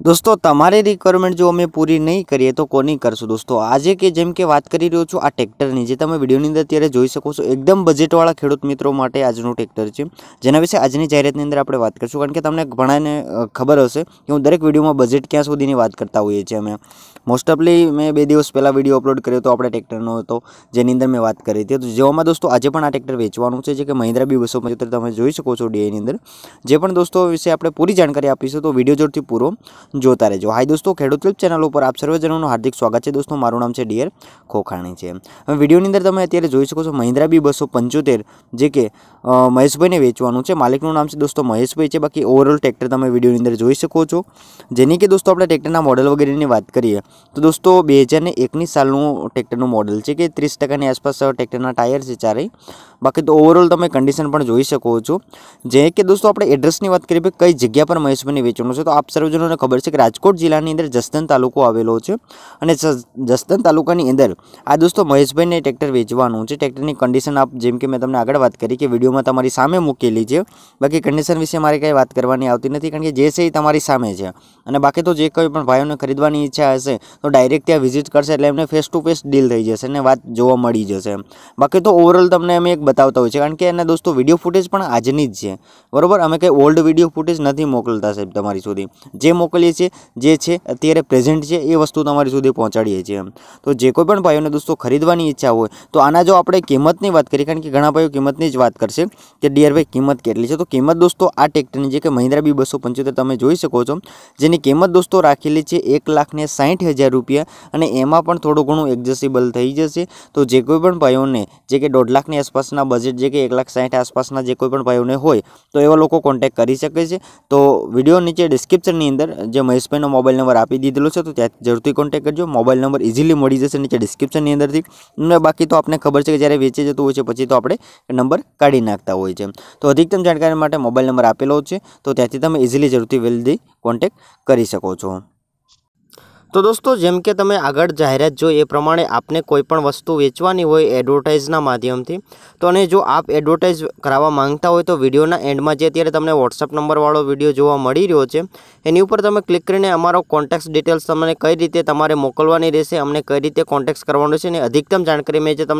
दोस्तों तुम्हारी रिक्वायरमेंट जो हमें पूरी नहीं करी है तो कोनी करसू दोस्तों आज के जेंके बात करी रयो छु आ ट्रैक्टर नी जे તમે વિડિયો ની અંદર ત્યારે જોઈ શકો છો एकदम बजट वाला ખેડૂત મિત્રો માટે આજનો ટ્રેક્ટર છે જેના વિશે આજની જાહેરાત ની અંદર આપણે વાત કરીશું કારણ કે તમને ઘણાયને ખબર હશે કે હું દરેક વિડિયો માં બજેટ ક્યાં સુધી ની વાત કરતા હુએ છે મે મોસ્ટલી મે બે દિવસ પહેલા વિડિયો અપલોડ કર્યો તો આપણે ટ્રેક્ટર નો હતો જે ની અંદર મે વાત કરી હતી તો જેવો માં દોસ્તો આજે પણ આ ટ્રેક્ટર વેચવાનું છે જે કે Mahindra B275 તમે જોઈ શકો છો D A ની અંદર જે પણ દોસ્તો વિશે આપણે પૂરી જાણકારી આપીશું તો વિડિયો જોરથી પૂરવો જોતા રહેજો હાય દોસ્તો ખેડૂત ક્લિપ ચેનલ ઉપર આપ સર્વજનોનું હાર્દિક સ્વાગત છે દોસ્તો મારું નામ છે ડિયર ખોખાણી છે હવે વિડીયોની અંદર તમે અત્યારે જોઈ શકો છો મહિન્દ્રા બી બસો પંચોતેર જે કે મહેશભાઈને વેચવાનું છે માલિકનું નામ છે દોસ્તો મહેશભાઈ છે બાકી ઓવરઓલ ટ્રેક્ટર તમે વિડીયોની અંદર જોઈ શકો છો જેની કે દોસ્તો આપણે ટ્રેક્ટરના મોડલ વગેરેની વાત કરીએ તો દોસ્તો બે હજાર ને એકવીસ સાલનું ટ્રેક્ટરનું મોડલ છે કે ત્રીસ ટકાની આસપાસ ટ્રેક્ટરના ટાયર છે ચારે બાકી તો ઓવરઓલ તમે કન્ડિશન પણ જોઈ શકો છો જે કે દોસ્તો આપણે એડ્રેસની વાત કરીએ કઈ જગ્યા પર મહેશભાઈને વેચવાનું છે તો આપ સર્વજનોને ખબર છે કે રાજકોટ જિલ્લાની અંદર જસદન તાલુકો આવેલો છે અને જસદન તાલુકાની અંદર આ દોસ્તો મહેશભાઈને ટ્રેક્ટર વેચવાનું છે ટ્રેક્ટરની કન્ડિશન આપ જેમ કે મેં તમને આગળ વાત કરી કે વિડીયો વિડીયોમાં તમારી સામે મૂકેલી છે બાકી કન્ડિશન વિશે મારે કંઈ વાત કરવાની આવતી નથી કારણ કે જે છે એ તમારી સામે છે અને બાકી તો જે કોઈ પણ ભાઈઓને ખરીદવાની ઈચ્છા હશે તો ડાયરેક્ટ ત્યાં વિઝિટ કરશે એટલે એમને ફેસ ટુ ફેસ ડીલ થઈ જશે અને વાત જોવા મળી જશે બાકી તો ઓવરઓલ તમને અમે એક બતાવતા હોય છે કારણ કે એના દોસ્તો વિડીયો ફૂટેજ પણ આજની જ છે બરાબર અમે કંઈ ઓલ્ડ વિડીયો ફૂટેજ નથી મોકલતા સાહેબ તમારી સુધી જે મોકલીએ છીએ જે છે અત્યારે પ્રેઝન્ટ છે એ વસ્તુ તમારી સુધી પહોંચાડીએ છીએ તો જે કોઈ પણ ભાઈઓને દોસ્તો ખરીદવાની ઈચ્છા હોય તો આના જો આપણે કિંમતની વાત કરીએ કારણ કે ઘણા ભાઈઓ કિંમતની જ વાત કરશે જે ડીયર ભાઈ કિંમત કેટલી છે તો કિંમત દોસ્તો આ ટેક્ટરની જે કે મહિન્દ્રા બી 275 તમે જોઈ શકો છો જેની કિંમત દોસ્તો રાખેલી છે 160000 રૂપિયા અને એમાં પણ થોડો ઘણો એક્સેસિબલ થઈ જશે તો જે કોઈ પણ ભાઈઓને જે કે 1.5 લાખ ની આસપાસના બજેટ જે કે 160 આસપાસના જે કોઈ પણ ભાઈઓને હોય તો એવા લોકો કોન્ટેક્ટ કરી શકે છે તો વિડિયો નીચે ડિસ્ક્રિપ્શનની અંદર જે મહેશભાઈનો મોબાઈલ નંબર આપી દીધો છે તો ત્યાં જરૂરથી કોન્ટેક્ટ કરજો મોબાઈલ નંબર ઈઝીલી મળી જશે નીચે ડિસ્ક્રિપ્શનની અંદરથી અને બાકી તો આપને ખબર છે કે જ્યારે વેચે જતો હોય છે પછી તો આપણે નંબર કાઢી આતો હોય છે તો અધિકતમ જાણકારી માટે મોબાઈલ નંબર આપેલો છે તો ત્યાંથી તમે ઈઝીલી જરૂરી વિલદી કોન્ટેક્ટ કરી શકો છો તો દોસ્તો જેમ કે તમે આગળ જાહેરાત જો એ પ્રમાણે આપને કોઈ પણ વસ્તુ વેચવાની હોય એડવર્ટાઇઝના માધ્યમથી તોને જો આપ એડવર્ટાઇઝ કરાવવા માંગતા હોય તો વિડિયોના એન્ડમાં જે અત્યારે તમને WhatsApp નંબર વાળો વિડિયો જોવા મળી રહ્યો છે એની ઉપર તમે ક્લિક કરીને અમારો કોન્ટેક્ટ ડિટેલ્સ અમને કઈ રીતે તમારે મોકલવાની રહેશે અમને કઈ રીતે કોન્ટેક્ટ કરવાનો છે ને અધિકતમ જાણકારી મે જે